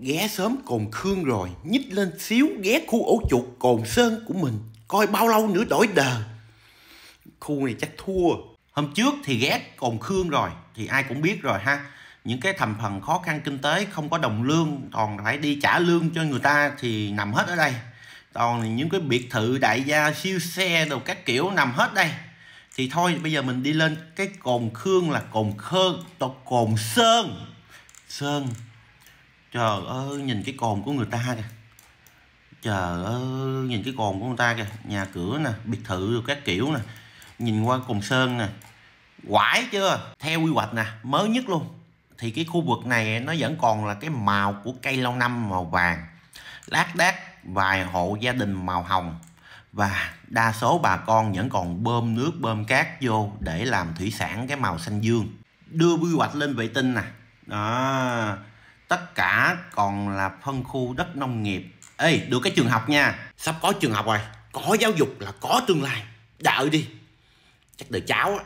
ghé sớm cồn khương rồi nhích lên xíu ghé khu ổ chuột cồn sơn của mình coi bao lâu nữa đổi đờ khu này chắc thua hôm trước thì ghé cồn khương rồi thì ai cũng biết rồi ha những cái thầm phần khó khăn kinh tế không có đồng lương toàn phải đi trả lương cho người ta thì nằm hết ở đây toàn những cái biệt thự đại gia siêu xe đồ các kiểu nằm hết đây thì thôi bây giờ mình đi lên cái cồn khương là cồn khơ cồn sơn sơn trời ơi nhìn cái cồn của người ta kìa trời ơi nhìn cái cồn của người ta kìa nhà cửa nè biệt thự các kiểu nè nhìn qua cồn sơn nè quải chưa theo quy hoạch nè mới nhất luôn thì cái khu vực này nó vẫn còn là cái màu của cây lâu năm màu vàng lát đát vài hộ gia đình màu hồng và đa số bà con vẫn còn bơm nước bơm cát vô để làm thủy sản cái màu xanh dương đưa quy hoạch lên vệ tinh nè đó còn là phân khu đất nông nghiệp ê được cái trường học nha sắp có trường học rồi có giáo dục là có tương lai đợi đi chắc đợi cháu